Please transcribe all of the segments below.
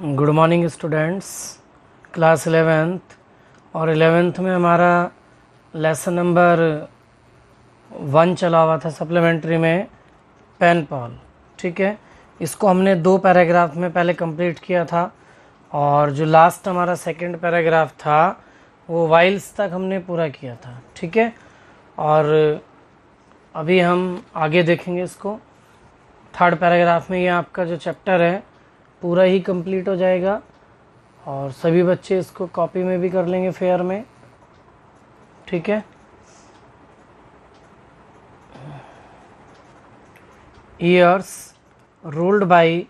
good morning students class eleventh और eleventh में हमारा लेसन नंबर वन चला हुआ था सप्लीमेंट्री में पेन पॉल ठीक है इसको हमने दो पैराग्राफ में पहले कंप्लीट किया था और जो लास्ट हमारा सेकंड पैराग्राफ था वो वाइल्स तक हमने पूरा किया था ठीक है और अभी हम आगे देखेंगे इसको थर्ड पैराग्राफ में ये आपका जो चैप्टर है पूरा ही कंप्लीट हो जाएगा और सभी बच्चे इसको कॉपी में भी कर लेंगे फेयर में ठीक है years ruled by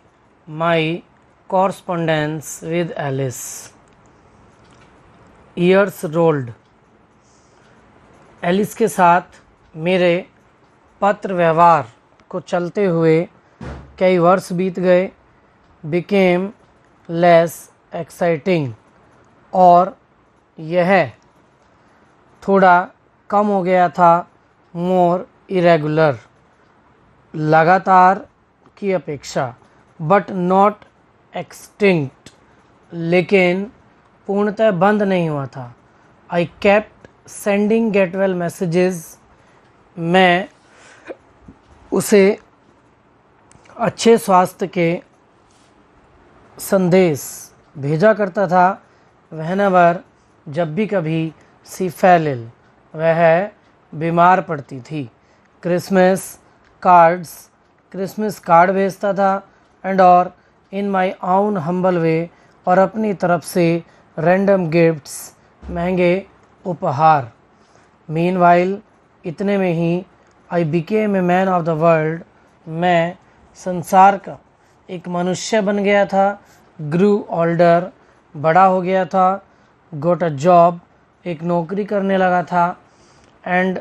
my correspondence with Alice years rolled Alice के साथ मेरे पत्र व्यवहार को चलते हुए कई वर्ष बीत गए became less exciting और यह थोड़ा कम हो गया था मोर इरेगुलर लगातार की अपेक्षा बट नॉट एक्सटिंक्ट लेकिन पूर्णतः बंद नहीं हुआ था I kept sending get well messages मैं उसे अच्छे स्वास्थ्य के संदेश भेजा करता था वहनवर जब भी कभी सीफेलिल वह बीमार पड़ती थी क्रिसमस कार्ड्स क्रिसमस कार्ड भेजता था एंड और इन माय आउन हम्बल वे और अपनी तरफ से रैंडम गिफ्ट्स महंगे उपहार मीन वाइल इतने में ही I became a man of the world मैं संसार का एक मनुष्य बन गया था ग्रू ऑल्डर बड़ा हो गया था गोट अ जॉब एक नौकरी करने लगा था and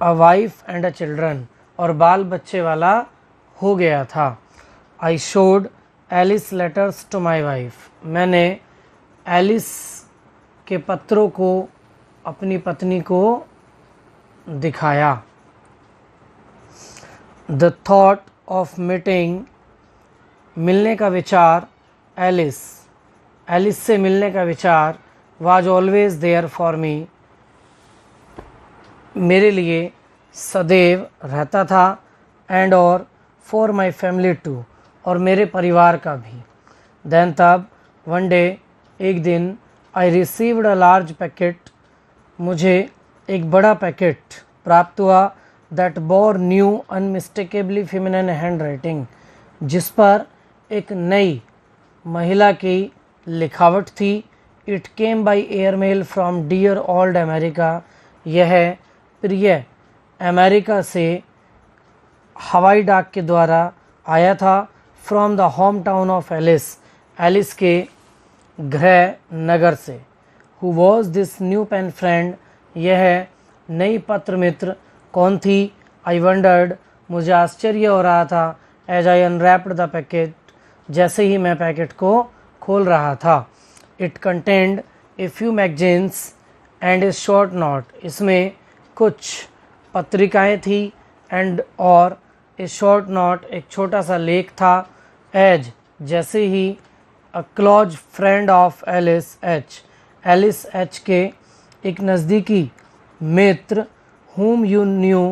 a wife and a children और बाल बच्चे वाला हो गया था I showed Alice letters to my wife मैंने एलिस के पत्रों को अपनी पत्नी को दिखाया द थॉट ऑफ मीटिंग मिलने का विचार एलिस एलिस से मिलने का विचार was always there for me मेरे लिए सदैव रहता था एंड और फॉर माई फैमिली टू और मेरे परिवार का भी देन तब वन डे एक दिन I received a large packet मुझे एक बड़ा पैकेट प्राप्त हुआ that bore new unmistakably feminine hand writing जिस पर एक नई महिला की लिखावट थी it came by air mail from dear old America यह प्रिय अमेरिका से हवाई डाक के द्वारा आया था from the home town of Alice Alice के गृह नगर से who was this new pen friend यह नई पत्र मित्र कौन थी आई वंडर्ड मुझे आश्चर्य हो रहा था as I unwrapped the package जैसे ही मैं पैकेट को खोल रहा था it contained a few magazines and a short note इसमें कुछ पत्रिकाएं थी एंड और ए शॉर्ट नोट एक छोटा सा लेख था एज जैसे ही a close friend of Alice H Alice H के एक नज़दीकी मित्र home you knew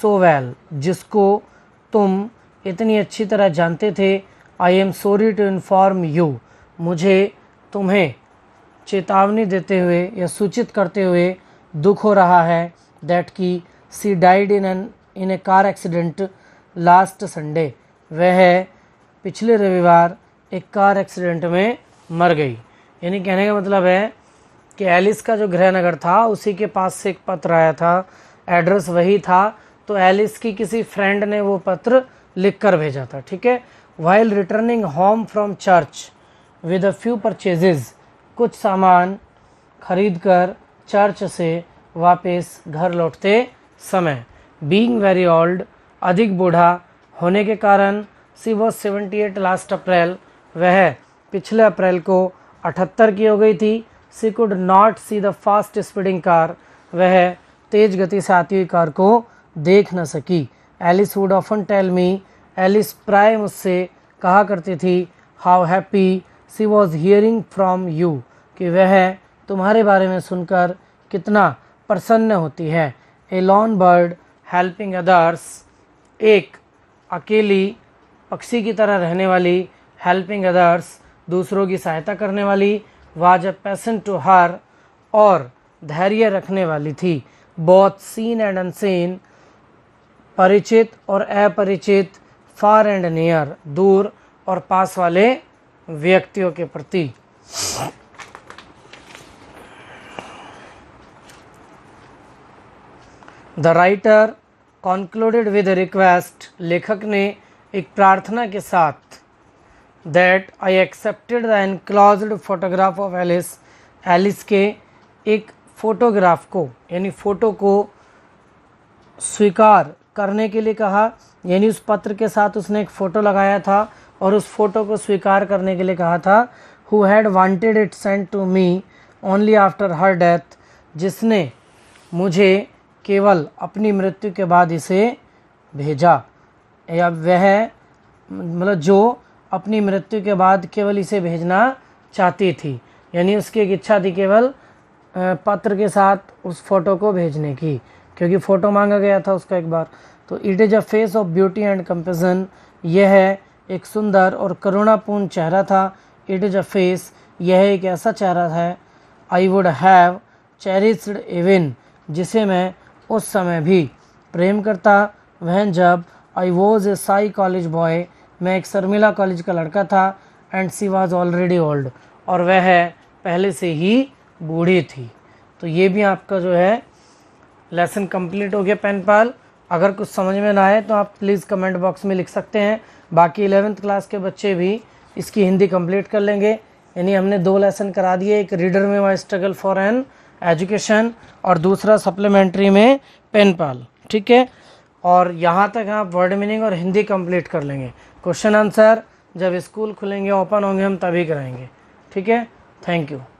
so well जिसको तुम इतनी अच्छी तरह जानते थे I am sorry to inform you मुझे तुम्हें चेतावनी देते हुए या सूचित करते हुए दुख हो रहा है दैट की she died in an in a car accident last Sunday वह पिछले रविवार एक कार एक्सीडेंट में मर गई यानी कहने का मतलब है कि एलिस का जो गृहनगर था उसी के पास से एक पत्र आया था एड्रेस वही था तो एलिस की किसी फ्रेंड ने वो पत्र लिख कर भेजा था ठीक है while returning home from church with a few purchases कुछ सामान खरीद कर चर्च से वापस घर लौटते समय बींग वेरी ओल्ड अधिक बूढ़ा होने के कारण she was seventy eight last April वह पिछले अप्रैल को अठहत्तर की हो गई थी she could not see the fast speeding car वह तेज गति से आती हुई कार को देख न सकी Alice would often tell me Alice प्राय मुझसे कहा करती थी how happy she was hearing from you कि वह तुम्हारे बारे में सुनकर कितना प्रसन्न होती है a lone bird helping others एक अकेली पक्षी की तरह रहने वाली हेल्पिंग अदर्स दूसरों की सहायता करने वाली was a passion to her और धैर्य रखने वाली थी बहुत सीन एंड अनसीन परिचित और अपरिचित फार एंड नियर दूर और पास वाले व्यक्तियों के प्रति the writer concluded with request लेखक ने एक प्रार्थना के साथ that I accepted the enclose photograph of Alice Alice के एक फोटोग्राफ को यानी फ़ोटो को स्वीकार करने के लिए कहा यानी उस पत्र के साथ उसने एक फ़ोटो लगाया था और उस फोटो को स्वीकार करने के लिए कहा था who had wanted it sent to me only after her death जिसने मुझे केवल अपनी मृत्यु के बाद इसे भेजा या वह मतलब जो अपनी मृत्यु के बाद केवल इसे भेजना चाहती थी यानी उसकी एक इच्छा थी केवल पत्र के साथ उस फोटो को भेजने की क्योंकि फ़ोटो मांगा गया था उसका एक बार तो it is a face of beauty and compassion यह है एक सुंदर और करुणापूर्ण चेहरा था इट इज़ अ फेस यह एक ऐसा चेहरा है I would have cherished even जिसे मैं उस समय भी प्रेम करता वह जब I was a shy college boy मैं एक शर्मिला कॉलेज का लड़का था and she was already old और वह पहले से ही बूढ़ी थी तो ये भी आपका जो है लेसन कंप्लीट हो गया पेन पाल अगर कुछ समझ में ना आए तो आप प्लीज़ कमेंट बॉक्स में लिख सकते हैं बाकी इलेवेंथ क्लास के बच्चे भी इसकी हिंदी कंप्लीट कर लेंगे यानी हमने दो लेसन करा दिए एक रीडर में my struggle for an education और दूसरा सप्लीमेंट्री में पेन पाल ठीक है और यहाँ तक आप वर्ड मीनिंग और हिंदी कंप्लीट कर लेंगे क्वेश्चन आंसर जब स्कूल खुलेंगे ओपन होंगे हम तभी कराएंगे ठीक है थैंक यू